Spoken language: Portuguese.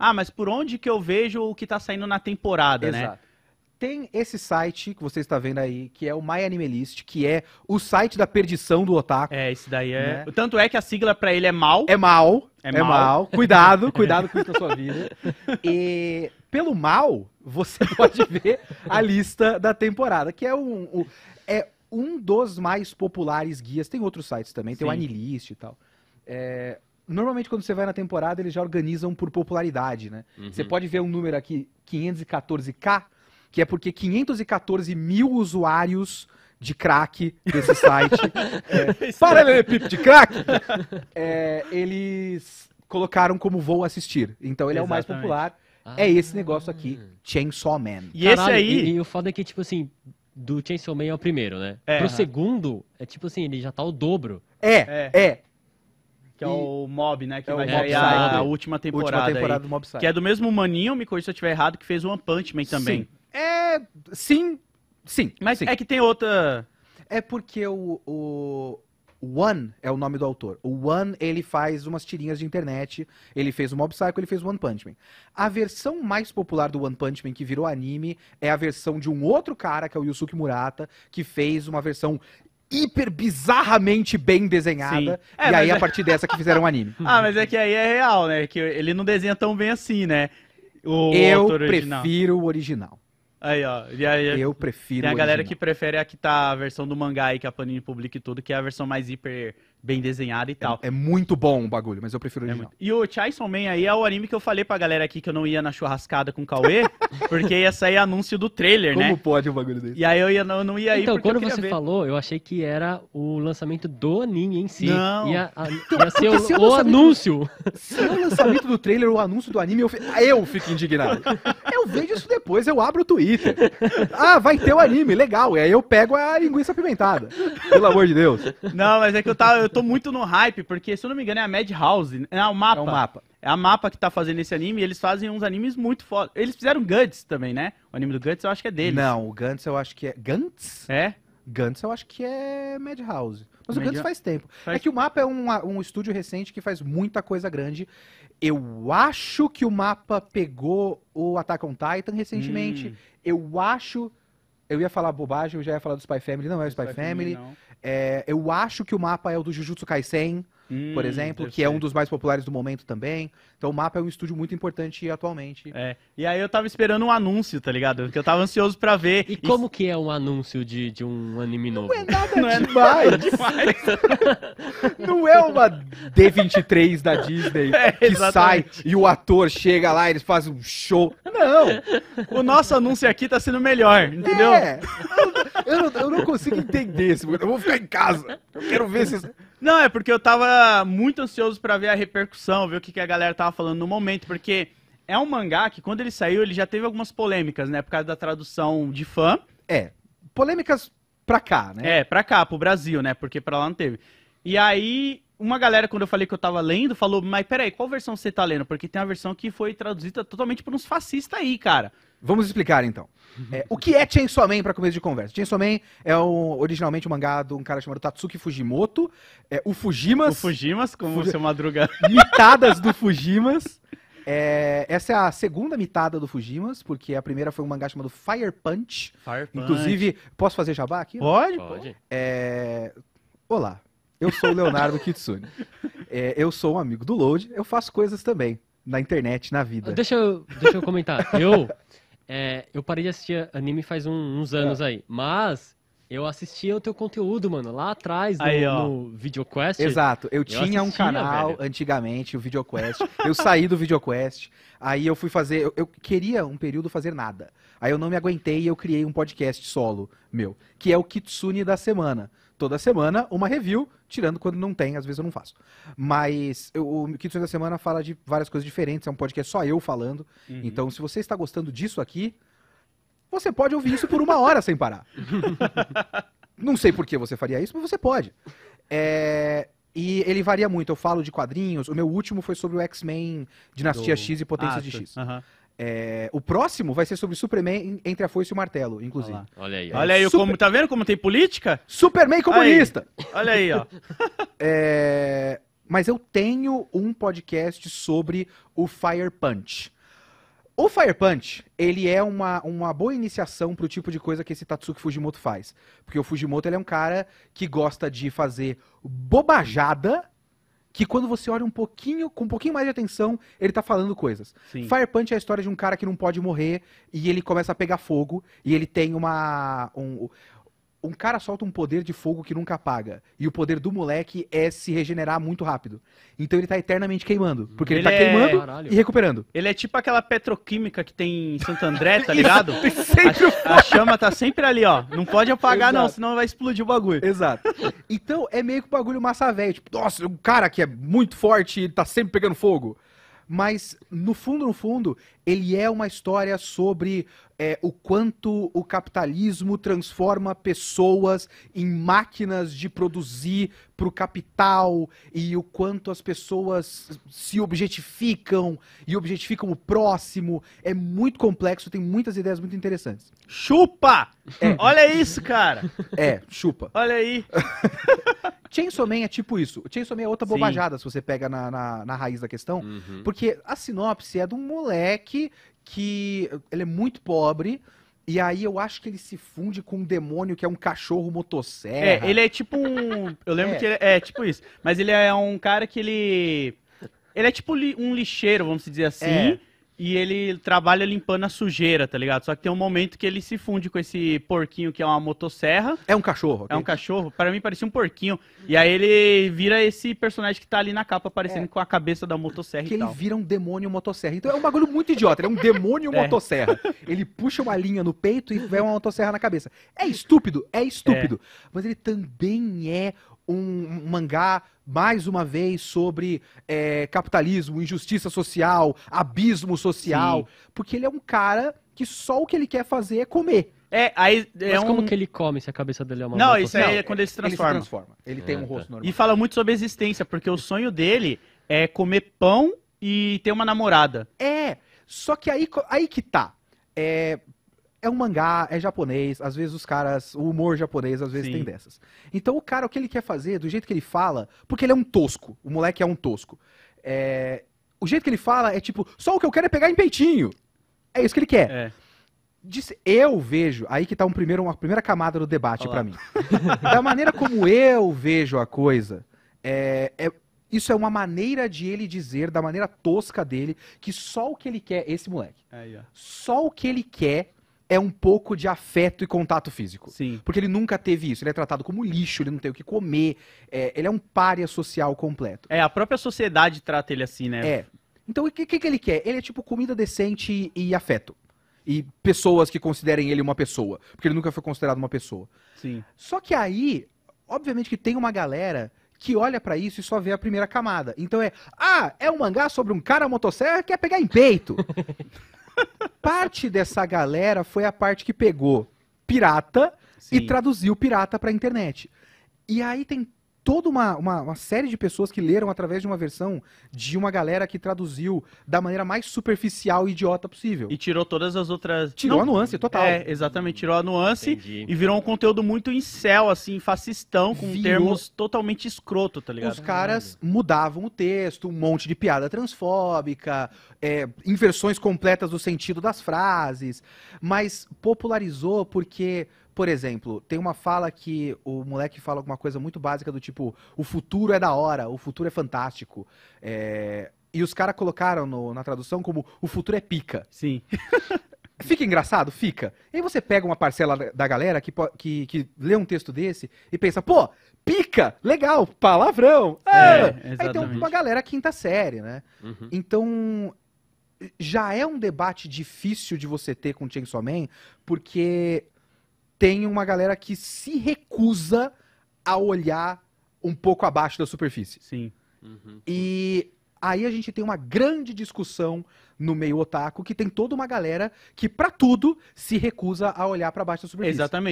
ah, mas por onde que eu vejo o que está saindo na temporada, né? Exato. né? Tem esse site que você está vendo aí, que é o My List, que é o site da perdição do otaku. É, esse daí é. Né? Tanto é que a sigla para ele é mal. É mal. É, é mal. mal. Cuidado, cuidado com isso na sua vida. E pelo mal, você pode ver a lista da temporada, que é um, um é um dos mais populares guias. Tem outros sites também, Sim. tem o Anilist e tal. É, normalmente quando você vai na temporada, eles já organizam por popularidade, né? Uhum. Você pode ver um número aqui, 514K, que é porque 514 mil usuários de crack desse site, é, é pip de crack, é, eles colocaram como vou assistir. Então ele Exatamente. é o mais popular. É ah. É esse negócio aqui, Chainsaw Man. E Caralho, esse aí... E, e o foda é que, tipo assim, do Chainsaw Man é o primeiro, né? É, Pro uh -huh. segundo, é tipo assim, ele já tá o dobro. É, é, é. Que é o Mob, né? Que é vai sair a, última temporada. Última temporada aí, do Mob Que é do mesmo maninho, me corrija se eu estiver errado, que fez o One Punch Man também. Sim. É. Sim. Sim. Mas sim. é que tem outra. É porque o, o... One é o nome do autor. O One, ele faz umas tirinhas de internet. Ele fez o Mob Psycho, ele fez o One Punch Man. A versão mais popular do One Punch Man que virou anime é a versão de um outro cara, que é o Yusuke Murata, que fez uma versão hiper bizarramente bem desenhada. É, e aí, é... a partir dessa que fizeram o um anime. ah, mas é que aí é real, né? Que ele não desenha tão bem assim, né? O Eu prefiro o original. Aí, ó. E aí, é- Eu prefiro. Tem a galera original. que prefere a que tá a versão do mangá aí que a Panini publica e tudo, que é a versão mais hiper bem desenhada e é tal. É, é, muito bom o bagulho, mas eu prefiro o é Muito... E o Chainsaw Man aí é o anime que eu falei pra galera aqui que eu não ia na churrascada com o Cauê, porque ia sair anúncio do trailer, Como né? Como pode um bagulho desse? E aí eu, ia, não, eu não ia Então, quando você ver. falou, eu achei que era o lançamento do anime em si. Não. Ia, a, então, ia ser o, se é o, o anúncio. Se é o lançamento do trailer o anúncio do anime, eu, eu fico indignado. Eu vejo isso depois, eu abro o Twitter. Ah, vai ter o anime, legal. E aí eu pego a linguiça apimentada. Pelo amor de Deus. Não, mas é que eu tava... Eu tô muito no hype, porque, se eu não me engano, é a Madhouse. Né? É o mapa. É o mapa. É a mapa que tá fazendo esse anime, e eles fazem uns animes muito foda. Eles fizeram Guts também, né? O anime do Guts eu acho que é deles. Não, o Guts eu acho que é. Guts? É? Guns eu acho que é Madhouse. Mas o Guns faz tempo. É faz... É que o Mapa é um, um estúdio recente que faz muita coisa grande. Eu acho que o Mapa pegou o Attack on Titan recentemente. Hum. Eu acho eu ia falar bobagem, eu já ia falar do Spy Family. Não é o Spy, Spy Family. Family é, eu acho que o mapa é o do Jujutsu Kaisen hum, por exemplo, que é um dos mais populares do momento também. Então o Mapa é um estúdio muito importante atualmente. É. E aí eu tava esperando um anúncio, tá ligado? Porque eu tava ansioso para ver. E, e, como que é um anúncio de, de um anime novo? É não é nada não demais. É demais. não é uma D23 da Disney é, que sai e o ator chega lá e eles fazem um show. Não! O nosso anúncio aqui tá sendo melhor, é. entendeu? É. Eu, não, eu não consigo entender esse. Eu vou ficar em casa. Eu quero ver se. Não, é porque eu tava muito ansioso para ver a repercussão, ver o que, que a galera tava falando no momento, porque é um mangá que quando ele saiu, ele já teve algumas polêmicas, né? Por causa da tradução de fã. É. Polêmicas pra cá, né? É, pra cá, pro Brasil, né? Porque pra lá não teve. E aí, uma galera, quando eu falei que eu tava lendo, falou: Mas peraí, qual versão você tá lendo? Porque tem uma versão que foi traduzida totalmente por uns fascistas aí, cara. Vamos explicar então. Uhum. É, o que é Chainsaw Man para começo de conversa? Chainsaw Man é um, originalmente um mangá de um cara chamado Tatsuki Fujimoto. É, o Fujimas. O Fujimas, como Fuji... seu madruga. Mitadas do Fujimas. É, essa é a segunda mitada do Fujimas, porque a primeira foi um mangá chamado Fire Punch. Fire Punch. Inclusive, posso fazer jabá aqui? Pode, pode. É, olá, eu sou o Leonardo Kitsune. É, eu sou um amigo do Load, eu faço coisas também na internet, na vida. Deixa eu, deixa eu comentar. Eu, é, eu parei de assistir anime faz um, uns anos é. aí. Mas eu assistia o teu conteúdo, mano, lá atrás no, aí, no VideoQuest. Exato. Eu, eu tinha assistia, um canal velho. antigamente, o VideoQuest. eu saí do VideoQuest. Aí eu fui fazer. Eu, eu, queria um período fazer nada. Aí eu não me aguentei e eu criei um podcast solo meu, que é o Kitsune da Semana toda semana uma review, tirando quando não tem, às vezes eu não faço. Mas eu, o Kitsune da Semana fala de várias coisas diferentes, é um podcast só eu falando. Uhum. Então, se você está gostando disso aqui, você pode ouvir isso por uma hora sem parar. não sei por que você faria isso, mas você pode. É... E ele varia muito. Eu falo de quadrinhos. O meu último foi sobre o X-Men Dinastia Do... X e Potência ah, de tá. X. Uhum. É, o próximo vai ser sobre Superman entre a foice e o martelo, inclusive. Olha, olha aí. É, olha aí, super... como, tá vendo como tem política? Superman comunista! Aí. Olha aí, ó. é, mas eu tenho um podcast sobre o Fire Punch. O Fire Punch, ele é uma, uma boa iniciação pro tipo de coisa que esse Tatsuki Fujimoto faz. Porque o Fujimoto, ele é um cara que gosta de fazer bobajada que quando você olha um pouquinho, com um pouquinho mais de atenção, ele tá falando coisas. Sim. Fire Punch é a história de um cara que não pode morrer e ele começa a pegar fogo e ele tem uma um, um cara solta um poder de fogo que nunca apaga. E o poder do moleque é se regenerar muito rápido. Então ele tá eternamente queimando. Porque ele, ele tá é... queimando Caralho. e recuperando. Ele é tipo aquela petroquímica que tem em Santo André, tá ligado? a, a, chama tá sempre ali, ó. Não pode apagar, Exato. não, senão vai explodir o bagulho. Exato. Então é meio que o bagulho massa velho. Tipo, nossa, o cara que é muito forte, e tá sempre pegando fogo. Mas, no fundo, no fundo, ele é uma história sobre é, o quanto o capitalismo transforma pessoas em máquinas de produzir para o capital e o quanto as pessoas se objetificam e objetificam o próximo. É muito complexo, tem muitas ideias muito interessantes. Chupa! É. Olha isso, cara! É, chupa. Olha aí. Chainsaw Man é tipo isso. Chainsaw Man é outra Sim. bobajada, se você pega na, na, na raiz da questão. Uhum. Porque a sinopse é de um moleque que ele é muito pobre, e aí eu acho que ele se funde com um demônio que é um cachorro motosserra. É, ele é tipo um. Eu lembro é. que ele é, é, tipo isso. Mas ele é um cara que ele. Ele é tipo li, um lixeiro, vamos dizer assim. É e ele trabalha limpando a sujeira, tá ligado? Só que tem um momento que ele se funde com esse porquinho que é uma motosserra. É um cachorro. Okay? É um cachorro. Para mim parecia um porquinho. E aí ele vira esse personagem que tá ali na capa, aparecendo é. com a cabeça da motosserra que e ele tal. vira um demônio motosserra. Então é um bagulho muito idiota. Ele é um demônio é. motosserra. Ele puxa uma linha no peito e vê uma motosserra na cabeça. É estúpido, é estúpido. É. Mas ele também é um mangá mais uma vez sobre é, capitalismo, injustiça social, abismo social, Sim. porque ele é um cara que só o que ele quer fazer é comer. É, aí é Mas um... como que ele come se a cabeça dele é uma Não, isso aí é quando ele se transforma. Ele se transforma. Ele é, tem um ah, tá. rosto normal. E fala muito sobre existência, porque o sonho dele é comer pão e ter uma namorada. É, só que aí, aí que tá. É, é um mangá, é japonês, às vezes os caras, o humor japonês às vezes Sim. tem dessas. Então o cara, o que ele quer fazer, do jeito que ele fala, porque ele é um tosco, o moleque é um tosco. É... o jeito que ele fala é tipo, só o que eu quero é pegar em peitinho. É isso que ele quer. É. Disse, eu vejo, aí que tá um primeiro, uma primeira camada do debate para mim. da maneira como eu vejo a coisa, é, é, isso é uma maneira de ele dizer, da maneira tosca dele, que só o que ele quer, esse moleque, só o que ele quer é um pouco de afeto e contato físico. Sim. Porque ele nunca teve isso. Ele é tratado como lixo, ele não tem o que comer. É, ele é um párea social completo. É, a própria sociedade trata ele assim, né? É. Então o que, que, que ele quer? Ele é tipo comida decente e afeto e pessoas que considerem ele uma pessoa, porque ele nunca foi considerado uma pessoa. Sim. Só que aí, obviamente que tem uma galera que olha para isso e só vê a primeira camada. Então é, ah, é um mangá sobre um cara motosserra que quer pegar em peito. Parte dessa galera foi a parte que pegou pirata Sim. e traduziu pirata pra internet. E aí tem toda uma, uma, uma, série de pessoas que leram através de uma versão de uma galera que traduziu da maneira mais superficial e idiota possível. E tirou todas as outras. Tirou Não, a nuance total. É, exatamente, tirou a nuance Entendi. e virou um conteúdo muito incel, assim, fascistão, com virou... termos totalmente escroto, tá ligado? Os caras mudavam o texto, um monte de piada transfóbica, é, inversões completas do sentido das frases, mas popularizou porque por exemplo, tem uma fala que o moleque fala alguma coisa muito básica do tipo: o futuro é da hora, o futuro é fantástico. É... E os caras colocaram no, na tradução como o futuro é pica. Sim. Fica engraçado? Fica. E aí você pega uma parcela da galera que, que, que, lê um texto desse e pensa, pô, pica, legal, palavrão. É, ah! É, aí tem uma galera quinta série, né? Uhum. Então, já é um debate difícil de você ter com o Chainsaw Man, porque tem uma galera que se recusa a olhar um pouco abaixo da superfície. Sim. Uhum. E aí a gente tem uma grande discussão no meio otaku que tem toda uma galera que para tudo se recusa a olhar para baixo da superfície. Exatamente.